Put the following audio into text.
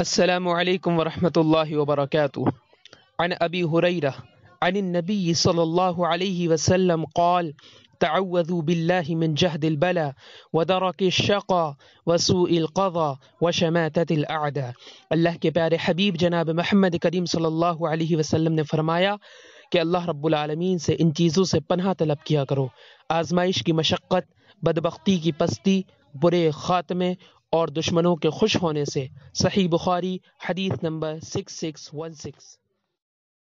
السلام عليكم ورحمة الله وبركاته عن أبي هريرة عن النبي صلى الله عليه وسلم قال تعوذوا بالله من جهد البلا ودرك الشقى وسوء القضاء وشماتة الأعدى الله كبار حبيب جناب محمد كريم صلى الله عليه وسلم نے فرمایا کہ اللہ رب العالمین سے ان چیزوں سے پناہ طلب کیا کرو آزمائش کی مشقت بدبختی کی پستی برے خاتمے اور دشمنوں کے خوش ہونے سے صحیح بخاری حدیث نمبر سکس سکس ون سکس